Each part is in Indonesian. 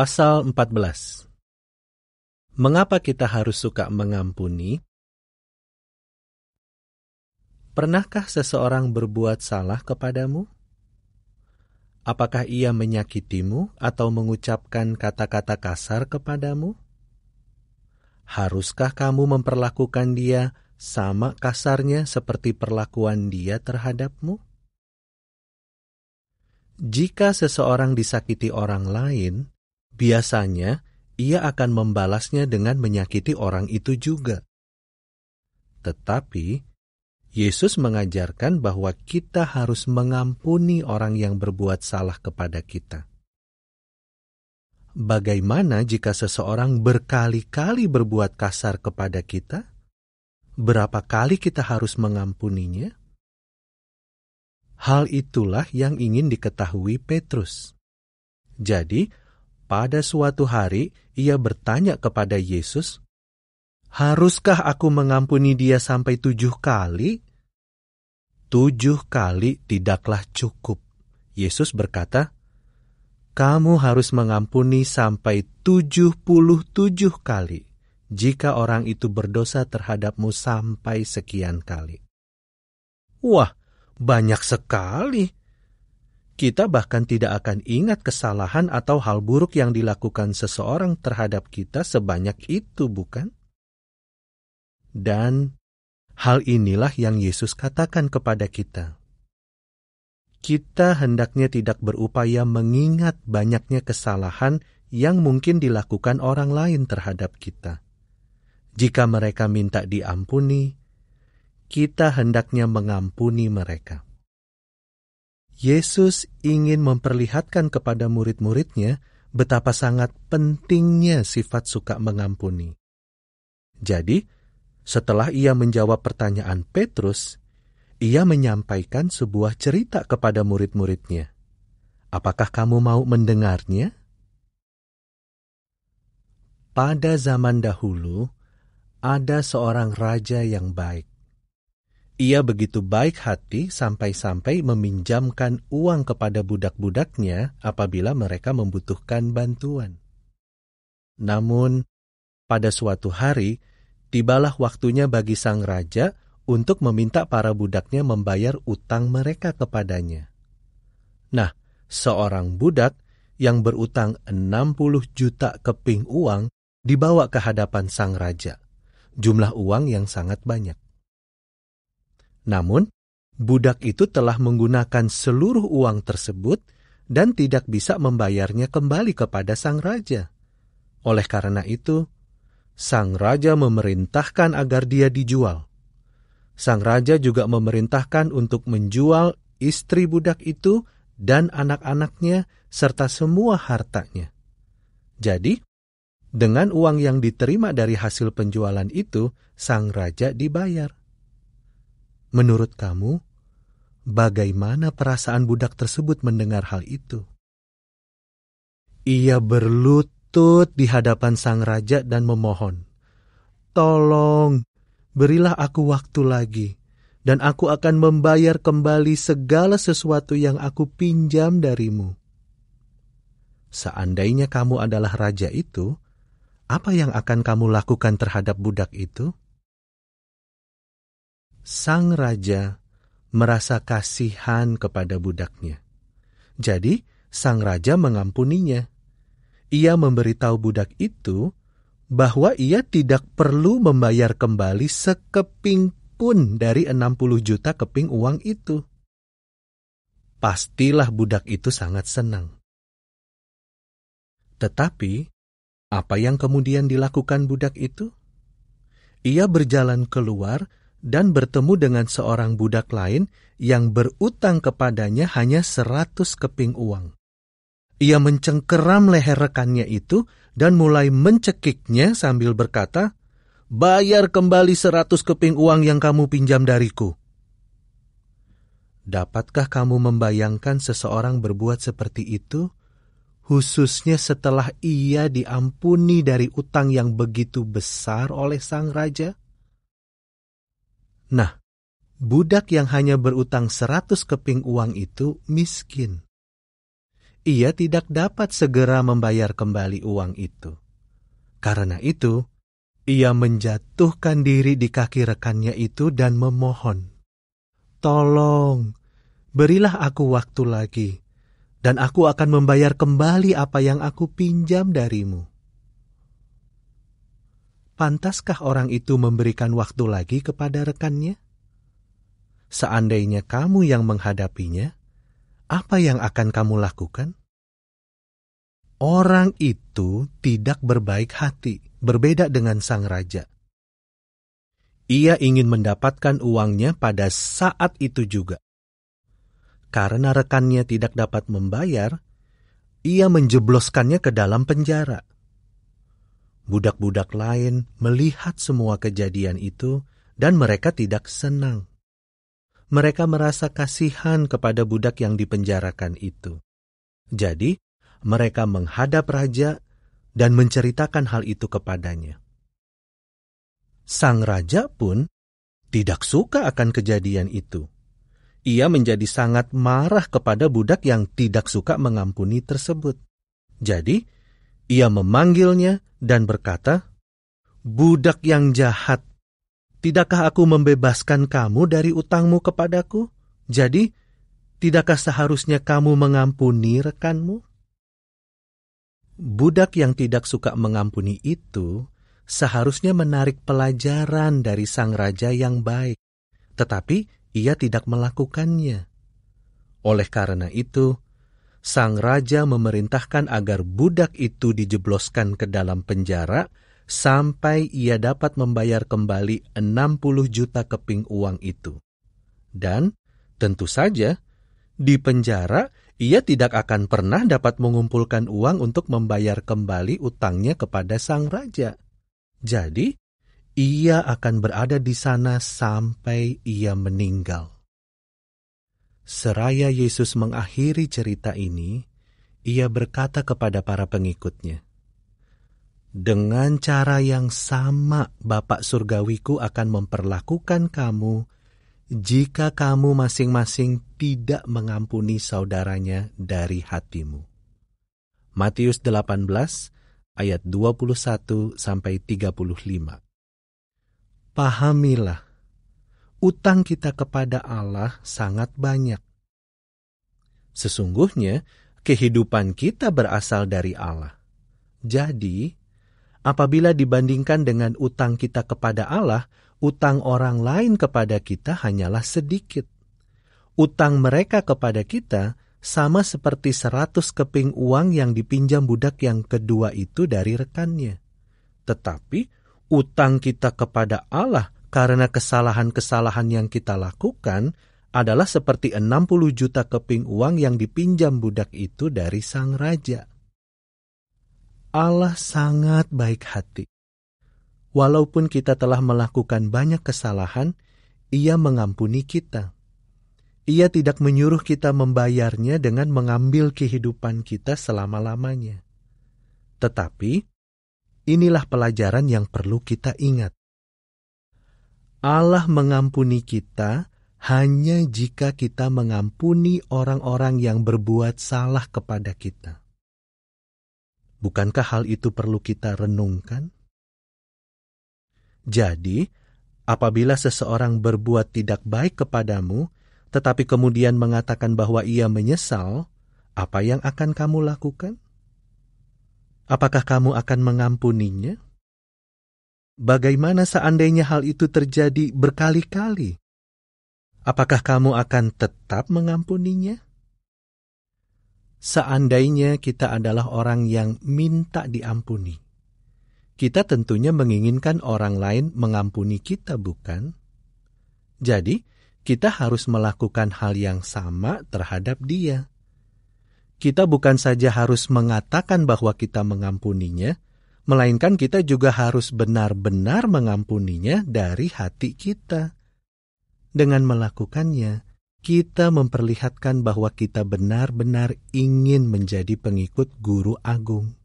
Pasal 14 Mengapa kita harus suka mengampuni? Pernahkah seseorang berbuat salah kepadamu? Apakah ia menyakitimu atau mengucapkan kata-kata kasar kepadamu? Haruskah kamu memperlakukan dia sama kasarnya seperti perlakuan dia terhadapmu? Jika seseorang disakiti orang lain, biasanya ia akan membalasnya dengan menyakiti orang itu juga. Tetapi Yesus mengajarkan bahwa kita harus mengampuni orang yang berbuat salah kepada kita. Bagaimana jika seseorang berkali-kali berbuat kasar kepada kita? Berapa kali kita harus mengampuninya? Hal itulah yang ingin diketahui Petrus. Jadi, pada suatu hari, ia bertanya kepada Yesus, Haruskah aku mengampuni dia sampai tujuh kali? Tujuh kali tidaklah cukup. Yesus berkata, Kamu harus mengampuni sampai tujuh puluh tujuh kali jika orang itu berdosa terhadapmu sampai sekian kali. Wah, banyak sekali, kita bahkan tidak akan ingat kesalahan atau hal buruk yang dilakukan seseorang terhadap kita sebanyak itu, bukan? Dan hal inilah yang Yesus katakan kepada kita. Kita hendaknya tidak berupaya mengingat banyaknya kesalahan yang mungkin dilakukan orang lain terhadap kita. Jika mereka minta diampuni, kita hendaknya mengampuni mereka. Yesus ingin memperlihatkan kepada murid-muridnya betapa sangat pentingnya sifat suka mengampuni. Jadi, setelah ia menjawab pertanyaan Petrus, ia menyampaikan sebuah cerita kepada murid-muridnya. Apakah kamu mau mendengarnya? Pada zaman dahulu, ada seorang raja yang baik. Ia begitu baik hati sampai-sampai meminjamkan uang kepada budak-budaknya apabila mereka membutuhkan bantuan. Namun, pada suatu hari, tibalah waktunya bagi sang raja untuk meminta para budaknya membayar utang mereka kepadanya. Nah, seorang budak yang berutang 60 juta keping uang dibawa ke hadapan sang raja. Jumlah uang yang sangat banyak. Namun, budak itu telah menggunakan seluruh uang tersebut dan tidak bisa membayarnya kembali kepada sang raja. Oleh karena itu, sang raja memerintahkan agar dia dijual. Sang raja juga memerintahkan untuk menjual istri budak itu dan anak-anaknya serta semua hartanya. Jadi, dengan uang yang diterima dari hasil penjualan itu, sang raja dibayar. Menurut kamu, bagaimana perasaan budak tersebut mendengar hal itu? Ia berlutut di hadapan sang raja dan memohon, "Tolong, berilah aku waktu lagi, dan aku akan membayar kembali segala sesuatu yang aku pinjam darimu." Seandainya kamu adalah raja itu, apa yang akan kamu lakukan terhadap budak itu? sang raja merasa kasihan kepada budaknya. Jadi, sang raja mengampuninya. Ia memberitahu budak itu bahwa ia tidak perlu membayar kembali sekeping pun dari 60 juta keping uang itu. Pastilah budak itu sangat senang. Tetapi, apa yang kemudian dilakukan budak itu? Ia berjalan keluar dan bertemu dengan seorang budak lain yang berutang kepadanya hanya seratus keping uang. Ia mencengkeram leher rekannya itu dan mulai mencekiknya sambil berkata, Bayar kembali seratus keping uang yang kamu pinjam dariku. Dapatkah kamu membayangkan seseorang berbuat seperti itu? Khususnya setelah ia diampuni dari utang yang begitu besar oleh sang raja? Nah, budak yang hanya berutang seratus keping uang itu miskin. Ia tidak dapat segera membayar kembali uang itu. Karena itu, ia menjatuhkan diri di kaki rekannya itu dan memohon, "Tolong, berilah aku waktu lagi, dan aku akan membayar kembali apa yang aku pinjam darimu." pantaskah orang itu memberikan waktu lagi kepada rekannya? Seandainya kamu yang menghadapinya, apa yang akan kamu lakukan? Orang itu tidak berbaik hati, berbeda dengan sang raja. Ia ingin mendapatkan uangnya pada saat itu juga. Karena rekannya tidak dapat membayar, ia menjebloskannya ke dalam penjara budak-budak lain melihat semua kejadian itu dan mereka tidak senang. Mereka merasa kasihan kepada budak yang dipenjarakan itu. Jadi, mereka menghadap raja dan menceritakan hal itu kepadanya. Sang raja pun tidak suka akan kejadian itu. Ia menjadi sangat marah kepada budak yang tidak suka mengampuni tersebut. Jadi, ia memanggilnya dan berkata, Budak yang jahat, tidakkah aku membebaskan kamu dari utangmu kepadaku? Jadi, tidakkah seharusnya kamu mengampuni rekanmu? Budak yang tidak suka mengampuni itu seharusnya menarik pelajaran dari sang raja yang baik, tetapi ia tidak melakukannya. Oleh karena itu, sang raja memerintahkan agar budak itu dijebloskan ke dalam penjara sampai ia dapat membayar kembali 60 juta keping uang itu. Dan tentu saja, di penjara ia tidak akan pernah dapat mengumpulkan uang untuk membayar kembali utangnya kepada sang raja. Jadi, ia akan berada di sana sampai ia meninggal. Seraya Yesus mengakhiri cerita ini, ia berkata kepada para pengikutnya, "Dengan cara yang sama, Bapak surgawiku akan memperlakukan kamu jika kamu masing-masing tidak mengampuni saudaranya dari hatimu." Matius 18 ayat 21 sampai 35. Pahamilah utang kita kepada Allah sangat banyak. Sesungguhnya, kehidupan kita berasal dari Allah. Jadi, apabila dibandingkan dengan utang kita kepada Allah, utang orang lain kepada kita hanyalah sedikit. Utang mereka kepada kita sama seperti seratus keping uang yang dipinjam budak yang kedua itu dari rekannya. Tetapi, utang kita kepada Allah – karena kesalahan-kesalahan yang kita lakukan adalah seperti 60 juta keping uang yang dipinjam budak itu dari sang raja. Allah sangat baik hati. Walaupun kita telah melakukan banyak kesalahan, Ia mengampuni kita. Ia tidak menyuruh kita membayarnya dengan mengambil kehidupan kita selama-lamanya. Tetapi, inilah pelajaran yang perlu kita ingat Allah mengampuni kita hanya jika kita mengampuni orang-orang yang berbuat salah kepada kita. Bukankah hal itu perlu kita renungkan? Jadi, apabila seseorang berbuat tidak baik kepadamu, tetapi kemudian mengatakan bahwa ia menyesal, apa yang akan kamu lakukan? Apakah kamu akan mengampuninya? Bagaimana seandainya hal itu terjadi berkali-kali? Apakah kamu akan tetap mengampuninya? Seandainya kita adalah orang yang minta diampuni, kita tentunya menginginkan orang lain mengampuni kita, bukan? Jadi, kita harus melakukan hal yang sama terhadap dia. Kita bukan saja harus mengatakan bahwa kita mengampuninya, melainkan kita juga harus benar-benar mengampuninya dari hati kita. Dengan melakukannya, kita memperlihatkan bahwa kita benar-benar ingin menjadi pengikut guru agung.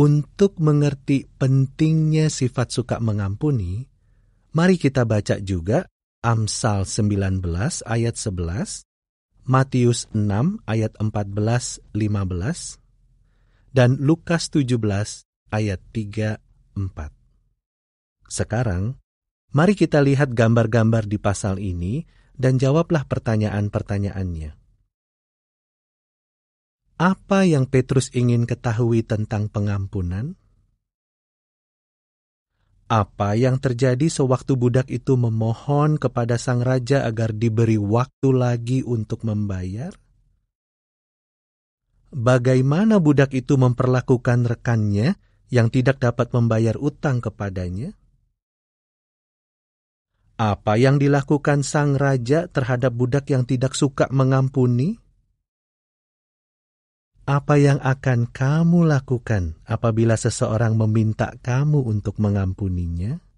Untuk mengerti pentingnya sifat suka mengampuni, mari kita baca juga Amsal 19 ayat 11, Matius 6 ayat 14 15, dan Lukas 17 ayat 3 4. Sekarang, mari kita lihat gambar-gambar di pasal ini dan jawablah pertanyaan-pertanyaannya. Apa yang Petrus ingin ketahui tentang pengampunan? Apa yang terjadi sewaktu budak itu memohon kepada sang raja agar diberi waktu lagi untuk membayar? bagaimana budak itu memperlakukan rekannya yang tidak dapat membayar utang kepadanya? Apa yang dilakukan sang raja terhadap budak yang tidak suka mengampuni? Apa yang akan kamu lakukan apabila seseorang meminta kamu untuk mengampuninya?